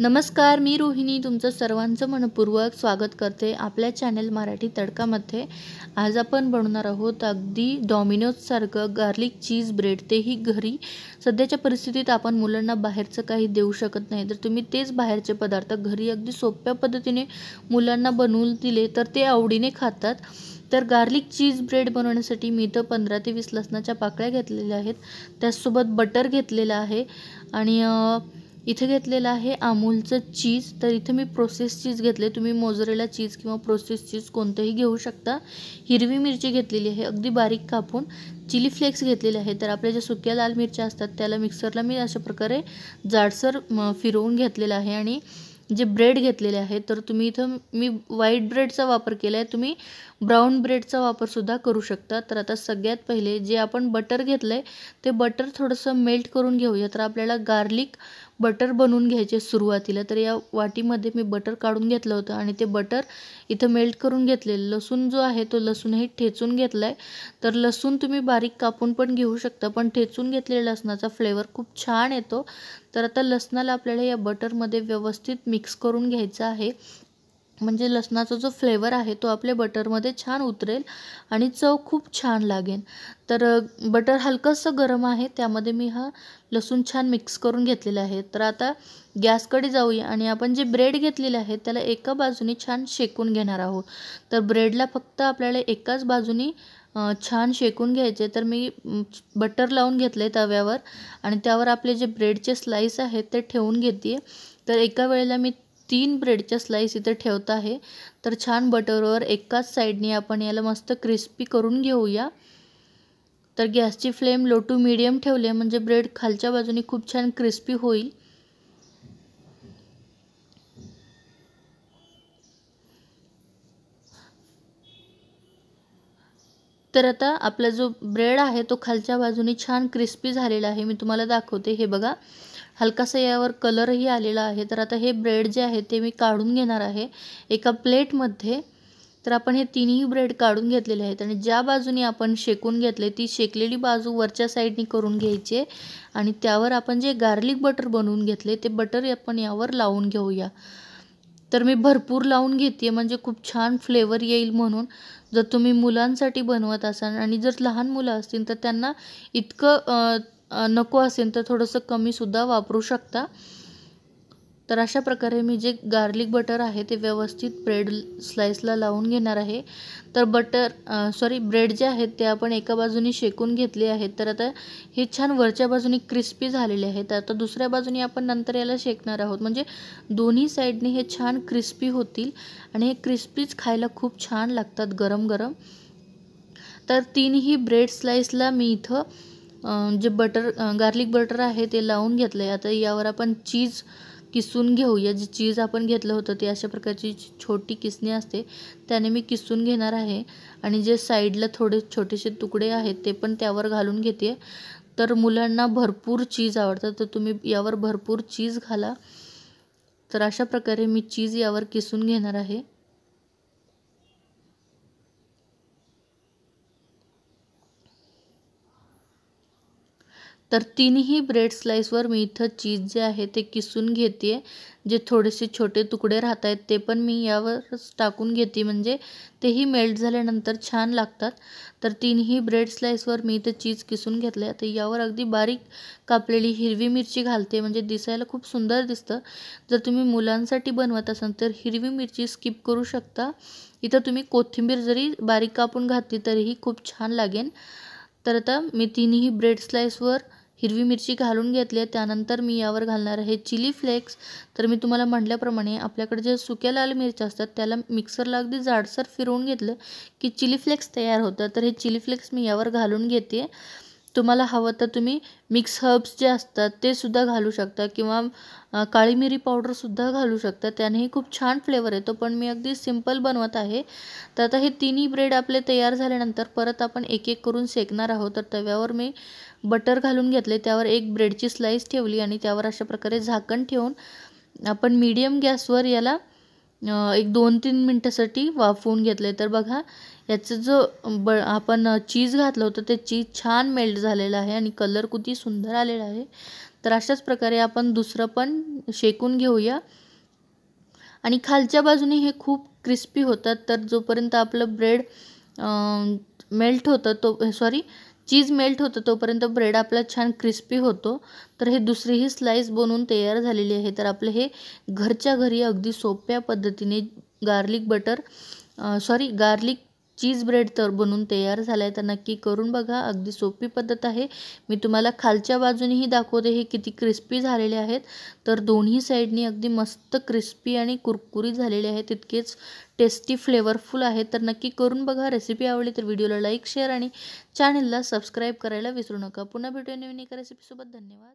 नमस्कार मी रोहिणी तुमचं सर्वांचं मनपूर्वक स्वागत करते आपल्या चॅनल मराठी तडकामध्ये आज आपण बनवणार आहोत अगदी डॉमिनोजसारखं गार्लिक चीज ब्रेड तेही घरी सध्याच्या परिस्थितीत आपण मुलांना बाहेरचं काही देऊ शकत नाही तर तुम्ही तेच बाहेरचे पदार्थ घरी अगदी सोप्या पद्धतीने मुलांना बनवून दिले तर ते आवडीने खातात तर गार्लिक चीज ब्रेड बनवण्यासाठी मी इथं पंधरा ते वीस लसणाच्या पाकळ्या घेतलेल्या आहेत त्याचसोबत बटर घेतलेलं आहे आणि इथे घेतलेलं आहे अमूलचं चीज तर इथे मी प्रोसेस चीज घेतले तुम्ही मोजरेला चीज किंवा प्रोसेस चीज कोणतंही घेऊ शकता हिरवी मिरची घेतलेली आहे अगदी बारीक कापून चिली फ्लेक्स घेतलेले आहे तर आपल्या ज्या सुक्या लाल मिरच्या असतात त्याला मिक्सरला मी अशा प्रकारे जाडसर फिरवून घेतलेलं आहे आणि जे ब्रेड घेतलेले आहे तर तुम्ही इथं मी व्हाईट ब्रेडचा वापर केला आहे तुम्ही ब्राऊन ब्रेडचा वापरसुद्धा करू शकता तर आता सगळ्यात पहिले जे आपण बटर घेतलं आहे ते बटर थोडंसं मेल्ट करून घेऊया तर आपल्याला गार्लिक बटर बनवून घ्यायचे सुरुवातीला तर या वाटीमध्ये मी बटर काढून घेतलं होतं आणि ते बटर इथं मेल्ट करून घेतले लसूण जो आहे तो लसूणही ठेचून घेतला आहे तर लसूण तुम्ही बारीक कापून पण घेऊ शकता पण ठेचून घेतलेल्या लसणाचा फ्लेवर खूप छान येतो तर आता लसणाला आपल्याला या बटरमध्ये व्यवस्थित मिक्स करून घ्यायचं आहे मजे लसना जो फ्लेवर है तो बटर मधे छान उतरेल चव खूब छान लागेल तर अं, बटर हलकंसं गरम आहे त्यामध्ये मी हा लसून छान मिक्स करूँ घेतलेला आहे तर आता गॅसकडे जाऊया आणि आपण जे ब्रेड घेतलेले छान शेकून घेना आहोत तो ब्रेडला फक्त आपल्याला एकाच बाजूने अं, छान शेकून घर मी बटर अं, लावून घेतलं आहे तव्यावर आणि त्यावर आपले जे ब्रेडचे स्लाईस आहेत ते ठेवून घेते तर एका तीन ब्रेडच्या स्लाईस इथे ठेवत आहे तर छान बटरवर एकाच साईडने आपण याला मस्त क्रिस्पी करून घेऊया तर गॅसची फ्लेम लो टू मीडियम ठेवले म्हणजे ब्रेड खालच्या बाजूने खूप छान क्रिस्पी होईल तर आता आपला जो ब्रेड आहे तो खालच्या बाजूने छान क्रिस्पी झालेला आहे मी तुम्हाला दाखवते हे बघा हलकासा यावर कलरही आलेला आहे तर आता हे ब्रेड जे आहे ते मी काढून घेणार आहे एका प्लेटमध्ये तर आपण हे तिन्ही ब्रेड काढून घेतलेले आहेत आणि ज्या बाजूने आपण शेकून घेतले ती शेकलेली बाजू वरच्या साईडनी करून घ्यायची आणि त्यावर आपण जे गार्लिक बटर बनवून घेतले ते बटर आपण यावर लावून घेऊया तर मी भरपूर लावून घेते म्हणजे खूप छान फ्लेवर येईल म्हणून जर तुम्ही मुलांसाठी बनवत असाल आणि जर लहान मुलं असतील तर त्यांना इतकं नको असेल तर थोडंसं कमीसुद्धा वापरू शकता तर अशा प्रकारे मी जे गार्लिक बटर आहे ते व्यवस्थित ब्रेड स्लाइसला लावून घेणार आहे तर बटर सॉरी ब्रेड जे आहेत ते आपण एका बाजूने शेकून घेतले आहेत तर आता हे छान वरच्या बाजूने क्रिस्पी झालेले आहेत आता दुसऱ्या बाजूने आपण नंतर याला शेकणार आहोत म्हणजे दोन्ही साईडने हे छान क्रिस्पी होतील आणि हे क्रिस्पीच खायला खूप छान लागतात गरम गरम तर तीनही ब्रेड स्लाइसला मी इथं जे बटर गार्लिक बटर है तो लावून घर आहे चीज किसून घेऊया जे चीज आपण घेतलं होतं ते अशा प्रकारची छोटी किसणी असते त्याने मी किसून घेणार आहे आणि जे साईडला थोडे छोटेसे तुकडे आहेत ते पण त्यावर घालून घेते तर मुलांना भरपूर चीज आवडतं तर तुम्ही यावर भरपूर चीज घाला तर अशा प्रकारे मी चीज यावर किसून घेणार आहे तर ही ब्रेड स्लाइस वी इत चीज जे है तो किसुन घती है जे थोड़े से छोटे तुकडे रहता है तो पी मी यावरच टाकून घेते म्हणजे तेही मेल्ट झाल्यानंतर छान लागतात तर तीनही ब्रेड स्लाइस वी इथं चीज किसून घर आहे बारीक कापलेली हिरवी मिरची घालते म्हणजे दिशा खूब सुंदर दिसतं जर तुम्हें मुलांसाठी बनवत असाल हिरवी मिर्ची स्कीप करू शकता इथं तुम्हें कोथिंबीर जरी बारीक कापून घातली तरीही खूब छान लगेन तर आता तीन ही ब्रेड स्लाइस स्लाईसवर हिरवी मिर्ची घालून घेतली आहे त्यानंतर मी यावर घालणार आहे चिली फ्लेक्स तर मी तुम्हाला म्हटल्याप्रमाणे आपल्याकडे ज्या सुक्या लाल मिरच्या असतात त्याला मिक्सरला अगदी जाडसर फिरवून घेतलं की चिली फ्लेक्स तयार होतं तर हे चिली फ्लेक्स मी यावर घालून घेते तुम्हाला हवं तर तुम्ही मिक्स हर्ब्स जे असतात ते सुद्धा घालू शकता किंवा अं, काळी मिरी पावडरसुद्धा घालू शकता त्यानेही खूप छान फ्लेवर येतो पण मी अगदी सिम्पल बनवत आहे तर आता हे तिन्ही ब्रेड आपले तयार झाल्यानंतर परत आपण एक एक करून सेकणार आहोत तर तव्यावर मी बटर घालून घेतले त्यावर एक ब्रेडची स्लाईस ठेवली आणि त्यावर अशा प्रकारे झाकण ठेवून आपण मीडियम गॅसवर याला एक दोन तीन मिनटासाठी वाफवून घेतले तर बघा याचं जो ब आपण चीज घातलं होतं ते चीज छान मेल्ट झालेलं आहे आणि कलर किती सुंदर आलेला आहे तर अशाच प्रकारे आपण दुसरं पण शेकून घेऊया आणि खालच्या बाजूने हे खूप क्रिस्पी होतात तर जोपर्यंत आपलं ब्रेड मेल्ट होतं तो सॉरी चीज मेल्ट होता तोपर्यंत ब्रेड आपला छान क्रिस्पी होतो तर हे दुसरीही स्लाईस बनवून तयार झालेली आहे तर आपलं हे घरच्या घरी अगदी सोप्या पद्धतीने garlic butter sorry um, garlic cheese bread तर बनून तैयार झाला आहे नक्की करून बघा अगदी सोपी पद्धत आहे मी खाल खालच्या ही दाखवते हे कि क्रिस्पी झालेले आहेत तर दोन्ही साईडनी अगदी मस्त क्रिस्पी और कुरकुरी है आहेत तितकेच टेस्टी फ्लेवरफुल आहे तर नक्की करूँ बघा रेसिपी आवली तर व्हिडिओला शेयर और चैनल सब्सक्राइब करा विसरू नका पुनः भेटो नवीन एका रेसिपीसोबत धन्यवाद